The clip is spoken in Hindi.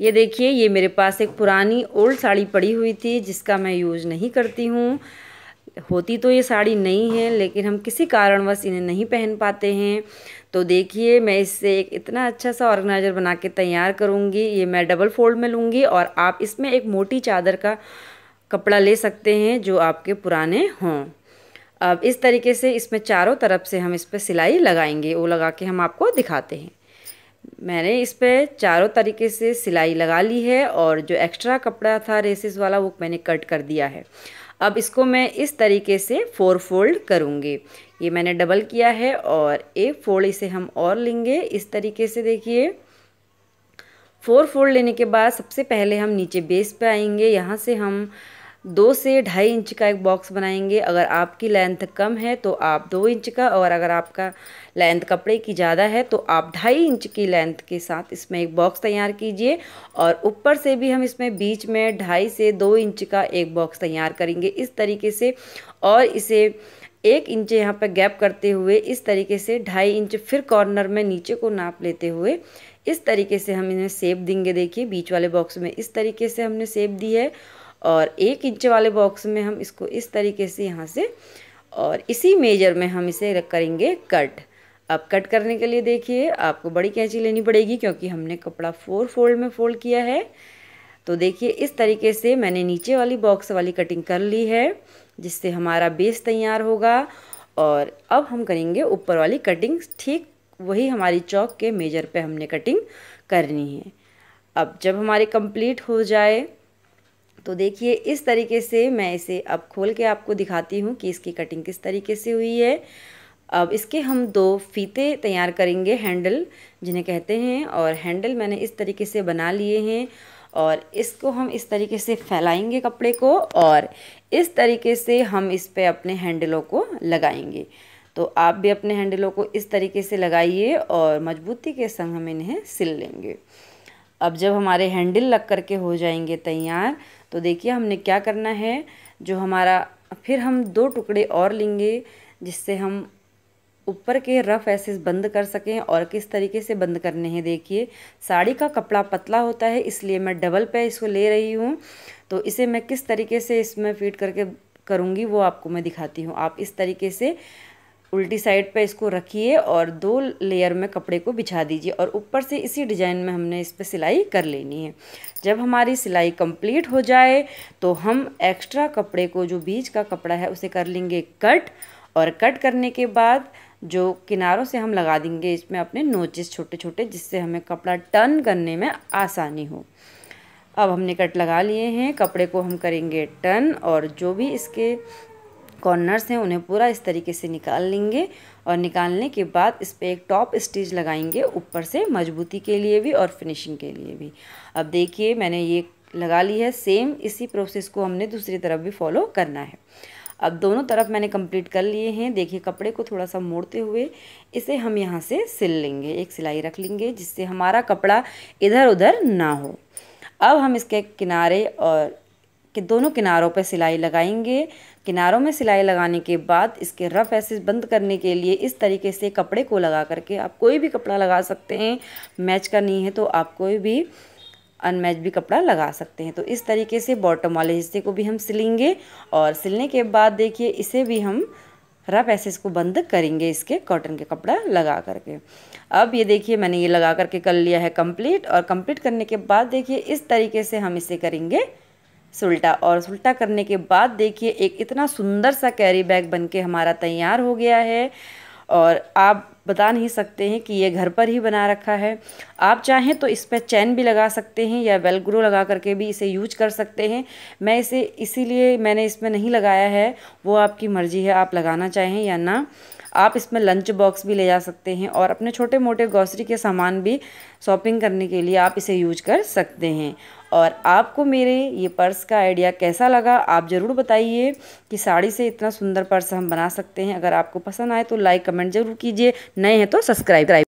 ये देखिए ये मेरे पास एक पुरानी ओल्ड साड़ी पड़ी हुई थी जिसका मैं यूज़ नहीं करती हूँ होती तो ये साड़ी नहीं है लेकिन हम किसी कारणवश इन्हें नहीं पहन पाते हैं तो देखिए मैं इससे एक इतना अच्छा सा ऑर्गेनाइज़र बना के तैयार करूँगी ये मैं डबल फोल्ड में लूँगी और आप इसमें एक मोटी चादर का कपड़ा ले सकते हैं जो आपके पुराने हों अब इस तरीके से इसमें चारों तरफ से हम इस पर सिलाई लगाएंगे वो लगा के हम आपको दिखाते हैं मैंने इस पर चारों तरीके से सिलाई लगा ली है और जो एक्स्ट्रा कपड़ा था रेसेस वाला वो मैंने कट कर दिया है अब इसको मैं इस तरीके से फोर फोल्ड करूँगी ये मैंने डबल किया है और एक फोल्ड इसे हम और लेंगे इस तरीके से देखिए फोर फोल्ड लेने के बाद सबसे पहले हम नीचे बेस पे आएंगे यहाँ से हम दो से ढाई इंच का एक बॉक्स बनाएंगे अगर आपकी लेंथ कम है तो आप दो इंच का और अगर आपका लेंथ कपड़े की ज़्यादा है तो आप ढाई इंच की लेंथ के साथ इसमें एक बॉक्स तैयार कीजिए और ऊपर से भी हम इसमें बीच में ढाई से दो इंच का एक बॉक्स तैयार करेंगे इस तरीके से और इसे एक इंच यहाँ पर गैप करते हुए इस तरीके से ढाई इंच फिर कॉर्नर में नीचे को नाप लेते हुए इस तरीके से हम इन्हें सेप देंगे देखिए बीच वाले बॉक्स में इस तरीके से हमने सेप दी है और एक इंच वाले बॉक्स में हम इसको इस तरीके से यहाँ से और इसी मेजर में हम इसे करेंगे कट अब कट करने के लिए देखिए आपको बड़ी कैंची लेनी पड़ेगी क्योंकि हमने कपड़ा फोर फोल्ड में फोल्ड किया है तो देखिए इस तरीके से मैंने नीचे वाली बॉक्स वाली कटिंग कर ली है जिससे हमारा बेस तैयार होगा और अब हम करेंगे ऊपर वाली कटिंग ठीक वही हमारी चौक के मेजर पे हमने कटिंग करनी है अब जब हमारी कंप्लीट हो जाए तो देखिए इस तरीके से मैं इसे अब खोल के आपको दिखाती हूँ कि इसकी कटिंग किस तरीके से हुई है अब इसके हम दो फीते तैयार करेंगे हैंडल जिन्हें कहते हैं और हैंडल मैंने इस तरीके से बना लिए हैं और इसको हम इस तरीके से फैलाएंगे कपड़े को और इस तरीके से हम इस पर अपने हैंडलों को लगाएंगे तो आप भी अपने हैंडलों को इस तरीके से लगाइए और मजबूती के संग हम इन्हें सिल लेंगे अब जब हमारे हैंडल लग करके हो जाएंगे तैयार तो देखिए हमने क्या करना है जो हमारा फिर हम दो टुकड़े और लेंगे जिससे हम ऊपर के रफ ऐसे बंद कर सकें और किस तरीके से बंद करने हैं देखिए साड़ी का कपड़ा पतला होता है इसलिए मैं डबल पे इसको ले रही हूँ तो इसे मैं किस तरीके से इसमें फिट करके करूँगी वो आपको मैं दिखाती हूँ आप इस तरीके से उल्टी साइड पे इसको रखिए और दो लेयर में कपड़े को बिछा दीजिए और ऊपर से इसी डिजाइन में हमने इस पर सिलाई कर लेनी है जब हमारी सिलाई कंप्लीट हो जाए तो हम एक्स्ट्रा कपड़े को जो बीच का कपड़ा है उसे कर लेंगे कट और कट करने के बाद जो किनारों से हम लगा देंगे इसमें अपने नोचेस छोटे छोटे जिससे हमें कपड़ा टर्न करने में आसानी हो अब हमने कट लगा लिए हैं कपड़े को हम करेंगे टर्न और जो भी इसके कॉर्नर्स हैं उन्हें पूरा इस तरीके से निकाल लेंगे और निकालने के बाद इस पर एक टॉप स्टिच लगाएंगे ऊपर से मजबूती के लिए भी और फिनिशिंग के लिए भी अब देखिए मैंने ये लगा ली है सेम इसी प्रोसेस को हमने दूसरी तरफ भी फॉलो करना है अब दोनों तरफ मैंने कंप्लीट कर लिए हैं देखिए कपड़े को थोड़ा सा मोड़ते हुए इसे हम यहाँ से सिल लेंगे एक सिलाई रख लेंगे जिससे हमारा कपड़ा इधर उधर ना हो अब हम इसके किनारे और कि दोनों किनारों पर सिलाई लगाएंगे किनारों में सिलाई लगाने के बाद इसके रफ़ एसेस बंद करने के लिए इस तरीके से कपड़े को लगा करके आप कोई भी कपड़ा लगा सकते हैं मैच का नहीं है तो आप कोई भी अनमैच भी कपड़ा लगा सकते हैं तो इस तरीके से बॉटम वाले हिस्से को भी हम सिलेंगे और सिलने के बाद देखिए इसे भी हम रफ ऐसे इसको बंद करेंगे इसके कॉटन के कपड़ा लगा करके अब ये देखिए मैंने ये लगा करके कर लिया है कंप्लीट और कंप्लीट करने के बाद देखिए इस तरीके से हम इसे करेंगे सुलटा और सुल्टा करने के बाद देखिए एक इतना सुंदर सा कैरी बैग बन के हमारा तैयार हो गया है और आप बता नहीं सकते हैं कि ये घर पर ही बना रखा है आप चाहें तो इस पर चैन भी लगा सकते हैं या वेलग्रो लगा करके भी इसे यूज कर सकते हैं मैं इसे इसीलिए मैंने इसमें नहीं लगाया है वो आपकी मर्ज़ी है आप लगाना चाहें या ना आप इसमें लंच बॉक्स भी ले जा सकते हैं और अपने छोटे मोटे ग्रॉसरी के सामान भी शॉपिंग करने के लिए आप इसे यूज कर सकते हैं और आपको मेरे ये पर्स का आइडिया कैसा लगा आप ज़रूर बताइए कि साड़ी से इतना सुंदर पर्स हम बना सकते हैं अगर आपको पसंद आए तो लाइक कमेंट ज़रूर कीजिए नए हैं तो सब्सक्राइब